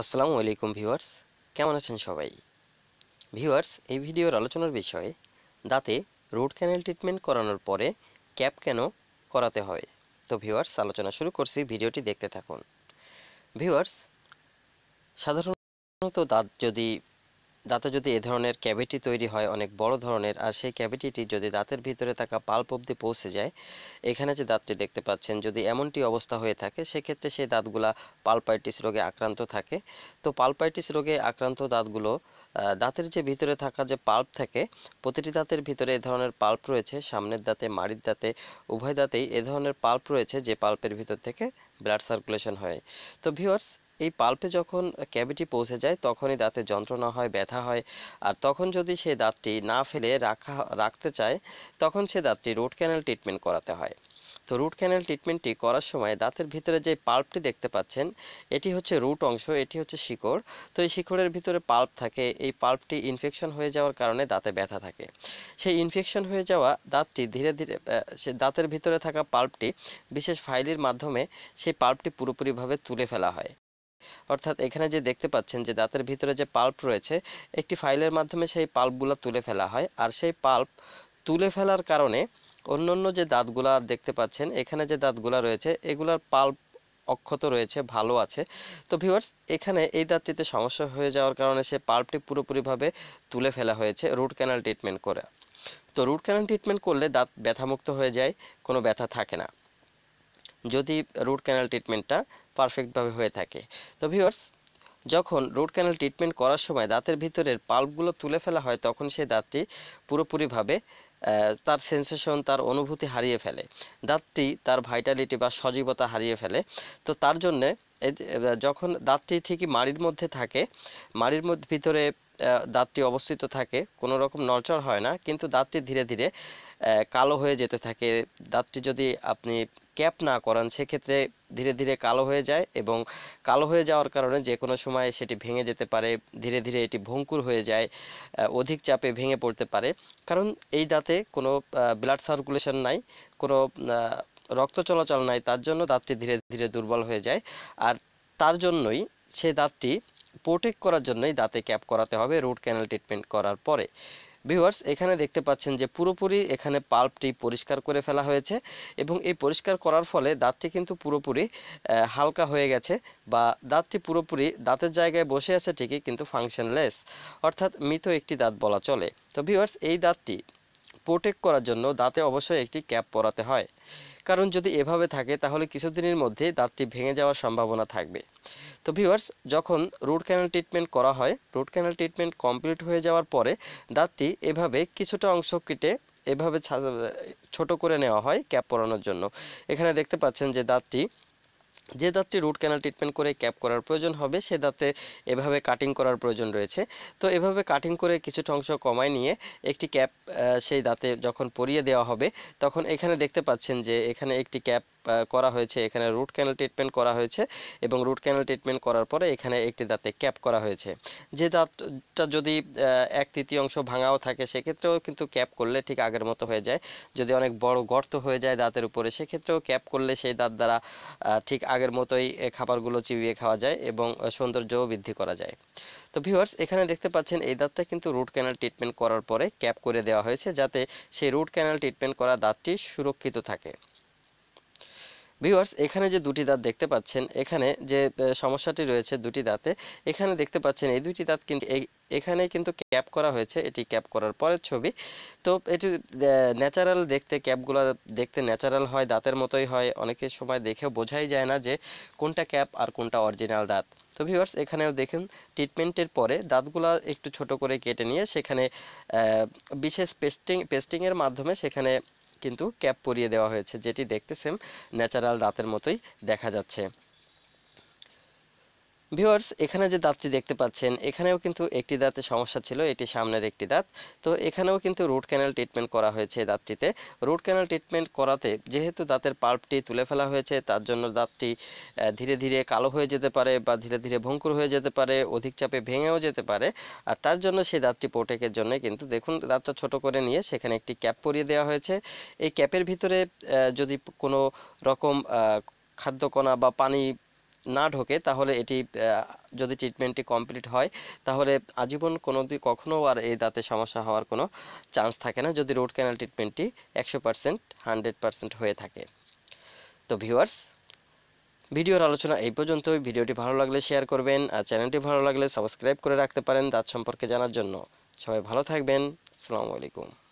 আসসালামু আলাইকুম ভিউয়ার্স কেমন আছেন সবাই ভিউয়ার্স এই ভিডিওর আলোচনার বিষয় দাঁতে রুট ক্যানেল ট্রিটমেন্ট করানোর পরে ক্যাপ কেন করাতে হয় তো ভিউয়ার্স আলোচনা শুরু করছি ভিডিওটি দেখতে থাকুন ভিউয়ার্স সাধারণত দাঁত যদি দাঁতে যদি এ ধরনের ক্যাভিটি তৈরি হয় অনেক বড় ধরনের আর সেই ক্যাভিটিটি যদি দাঁতের ভিতরে থাকা পাল্প অব্দি পৌঁছে যায় এখানে যে দাঁতটি দেখতে পাচ্ছেন যদি এমনটি অবস্থা হয়ে থাকে সেক্ষেত্রে সেই দাঁতগুলা পালপাইটিস রোগে আক্রান্ত থাকে তো পালপাইটিস রোগে আক্রান্ত দাঁতগুলো দাঁতের যে ভিতরে থাকা যে পাল্প থাকে প্রতিটি দাঁতের ভিতরে এ ধরনের পাল্প রয়েছে সামনের দাঁতে মাড়ির দাঁতে উভয় দাঁতেই এ ধরনের পাল্প রয়েছে যে পাল্পের ভিতর থেকে ব্লাড সার্কুলেশন হয় তো ভিউয়ার্স এই পাল্পে যখন ক্যাভিটি পৌঁছে যায় তখনই দাঁতে যন্ত্রণা হয় ব্যথা হয় আর তখন যদি সেই দাঁতটি না ফেলে রাখা রাখতে চায় তখন সে দাঁতটি রুট ক্যানেল ট্রিটমেন্ট করাতে হয় তো রুট ক্যানেল ট্রিটমেন্টটি করার সময় দাঁতের ভিতরে যে পাল্পটি দেখতে পাচ্ছেন এটি হচ্ছে রুট অংশ এটি হচ্ছে শিকড় তো এই শিকড়ের ভিতরে পাল্প থাকে এই পাল্পটি ইনফেকশন হয়ে যাওয়ার কারণে দাঁতে ব্যথা থাকে সেই ইনফেকশন হয়ে যাওয়া দাঁতটি ধীরে ধীরে সে দাঁতের ভিতরে থাকা পাল্পটি বিশেষ ফাইলের মাধ্যমে সেই পাল্পটি পুরোপুরিভাবে তুলে ফেলা হয় অর্থাৎ এখানে যে দেখতে পাচ্ছেন যে দাঁতের ভিতরে যে পাল্প রয়েছে একটি ফাইলের মাধ্যমে সেই পাল্পগুলো তুলে ফেলা হয় আর সেই পাল্প তুলে ফেলার কারণে অন্য অন্য যে দাঁতগুলা দেখতে পাচ্ছেন এখানে যে দাঁতগুলা রয়েছে এগুলার পাল্প অক্ষত রয়েছে ভালো আছে তো ভিউয়ার্স এখানে এই দাঁতটিতে সমস্যা হয়ে যাওয়ার কারণে সে পাল্পটি পুরোপুরিভাবে তুলে ফেলা হয়েছে রুট ক্যানাল ট্রিটমেন্ট করে তো রুট ক্যানাল ট্রিটমেন্ট করলে দাঁত ব্যথামুক্ত হয়ে যায় কোনো ব্যথা থাকে না যদি রুট ক্যানাল ট্রিটমেন্টটা পারফেক্টভাবে হয়ে থাকে তো ভিউয়ার্স যখন রুট ক্যানাল ট্রিটমেন্ট করার সময় দাঁতের ভিতরের পাল্পগুলো তুলে ফেলা হয় তখন সেই দাঁতটি পুরোপুরিভাবে তার সেন্সেশন তার অনুভূতি হারিয়ে ফেলে দাঁতটি তার ভাইটালিটি বা সজীবতা হারিয়ে ফেলে তো তার জন্যে যখন দাঁতটি ঠিকই মাড়ির মধ্যে থাকে মাড়ির মধ্যে ভিতরে দাঁতটি অবস্থিত থাকে কোনো রকম নড়চড় হয় না কিন্তু দাঁতটি ধীরে ধীরে কালো হয়ে যেতে থাকে দাঁতটি যদি আপনি ক্যাপ না করান সেক্ষেত্রে ধীরে ধীরে কালো হয়ে যায় এবং কালো হয়ে যাওয়ার কারণে যে কোনো সময় সেটি ভেঙে যেতে পারে ধীরে ধীরে এটি ভঙ্কুর হয়ে যায় অধিক চাপে ভেঙে পড়তে পারে কারণ এই দাঁতে কোনো ব্লাড সার্কুলেশন নাই কোনো রক্ত চলাচল নাই তার জন্য দাঁতটি ধীরে ধীরে দুর্বল হয়ে যায় আর তার জন্যই সে দাঁতটি প্রোটেক্ট করার জন্যই দাঁতে ক্যাপ করাতে হবে রুট ক্যানাল ট্রিটমেন্ট করার পরে ভিউয়ার্স এখানে দেখতে পাচ্ছেন যে পুরোপুরি এখানে পাল্পটি পরিষ্কার করে ফেলা হয়েছে এবং এই পরিষ্কার করার ফলে দাঁতটি কিন্তু পুরোপুরি হালকা হয়ে গেছে বা দাঁতটি পুরোপুরি দাঁতের জায়গায় বসে আছে ঠিকই কিন্তু ফাংশনলেস অর্থাৎ মৃত একটি দাঁত বলা চলে তো ভিউয়ার্স এই দাঁতটি প্রোটেক্ট করার জন্য দাঁতে অবশ্যই একটি ক্যাপ পরাতে হয় কারণ যদি এভাবে থাকে তাহলে কিছুদিনের মধ্যে দাঁতটি ভেঙে যাওয়ার সম্ভাবনা থাকবে তো ভিউয়ার্স যখন রুট ক্যানাল ট্রিটমেন্ট করা হয় রুট ক্যানাল ট্রিটমেন্ট কমপ্লিট হয়ে যাওয়ার পরে দাঁতটি এভাবে কিছুটা অংশ কেটে এভাবে ছোট করে নেওয়া হয় ক্যাপ পরানোর জন্য এখানে দেখতে পাচ্ছেন যে দাঁতটি যে দাঁতটি রুট ক্যানাল ট্রিটমেন্ট করে ক্যাপ করার প্রয়োজন হবে সে দাঁতে এভাবে কাটিং করার প্রয়োজন রয়েছে তো এভাবে কাটিং করে কিছুটা অংশ কমায় নিয়ে একটি ক্যাপ সেই দাঁতে যখন পরিয়ে দেওয়া হবে তখন এখানে দেখতে পাচ্ছেন যে এখানে একটি ক্যাপ করা হয়েছে এখানে রুট ক্যানেল ট্রিটমেন্ট করা হয়েছে এবং রুট ক্যানেল ট্রিটমেন্ট করার পরে এখানে একটি দাঁতে ক্যাপ করা হয়েছে যে দাঁতটা যদি এক তৃতীয়াংশ ভাঙাও থাকে সেক্ষেত্রেও কিন্তু ক্যাপ করলে ঠিক আগের মতো হয়ে যায় যদি অনেক বড় গর্ত হয়ে যায় দাঁতের উপরে সেক্ষেত্রেও ক্যাপ করলে সেই দাঁত দ্বারা ঠিক আগের মতোই খাবারগুলো চিবিয়ে খাওয়া যায় এবং সৌন্দর্যও বৃদ্ধি করা যায় তো ভিউয়ার্স এখানে দেখতে পাচ্ছেন এই দাঁতটা কিন্তু রুট ক্যানেল ট্রিটমেন্ট করার পরে ক্যাপ করে দেওয়া হয়েছে যাতে সেই রুট ক্যানেল ট্রিটমেন্ট করা দাঁতটি সুরক্ষিত থাকে ভিউয়ার্স এখানে যে দুটি দাঁত দেখতে পাচ্ছেন এখানে যে সমস্যাটি রয়েছে দুটি দাঁতে এখানে দেখতে পাচ্ছেন এই দুটি দাঁত কিন্তু এখানে কিন্তু ক্যাপ করা হয়েছে এটি ক্যাপ করার পরের ছবি তো এটি ন্যাচারাল দেখতে ক্যাপগুলো দেখতে ন্যাচারাল হয় দাঁতের মতোই হয় অনেকের সময় দেখেও বোঝাই যায় না যে কোনটা ক্যাপ আর কোনটা অরিজিনাল দাঁত তো ভিউয়ার্স এখানেও দেখুন ট্রিটমেন্টের পরে দাঁতগুলো একটু ছোট করে কেটে নিয়ে সেখানে বিশেষ পেস্টিং পেস্টিংয়ের মাধ্যমে সেখানে কিন্তু ক্যাপ পরিয়ে দেওয়া হয়েছে যেটি দেখতে সেম ন্যাচারাল রাতের মতোই দেখা যাচ্ছে ভিউয়ার্স এখানে যে দাঁতটি দেখতে পাচ্ছেন এখানেও কিন্তু একটি দাঁতে সমস্যা ছিল এটি সামনের একটি দাঁত তো এখানেও কিন্তু রুট ক্যানাল ট্রিটমেন্ট করা হয়েছে দাঁতটিতে রুট ক্যানাল ট্রিটমেন্ট করাতে যেহেতু দাঁতের পাল্পটি তুলে ফেলা হয়েছে তার জন্য দাঁতটি ধীরে ধীরে কালো হয়ে যেতে পারে বা ধীরে ধীরে ভঙ্কুর হয়ে যেতে পারে অধিক চাপে ভেঙেও যেতে পারে আর তার জন্য সেই দাঁতটি পোটেকের জন্য কিন্তু দেখুন দাঁতটা ছোট করে নিয়ে সেখানে একটি ক্যাপ পরিয়ে দেওয়া হয়েছে এই ক্যাপের ভিতরে যদি কোনো রকম খাদ্যকণা বা পানি না ঢোকে তাহলে এটি যদি ট্রিটমেন্টটি কমপ্লিট হয় তাহলে আজীবন কোনো দিন কখনও আর এই দাঁতে সমস্যা হওয়ার কোনো চান্স থাকে না যদি রুট ক্যানাল ট্রিটমেন্টটি একশো পার্সেন্ট হান্ড্রেড পার্সেন্ট হয়ে থাকে তো ভিউয়ার্স ভিডিওর আলোচনা এই পর্যন্ত ভিডিওটি ভালো লাগলে শেয়ার করবেন আর চ্যানেলটি ভালো লাগলে সাবস্ক্রাইব করে রাখতে পারেন দাঁত সম্পর্কে জানার জন্য সবাই ভালো থাকবেন আসসালামু আলাইকুম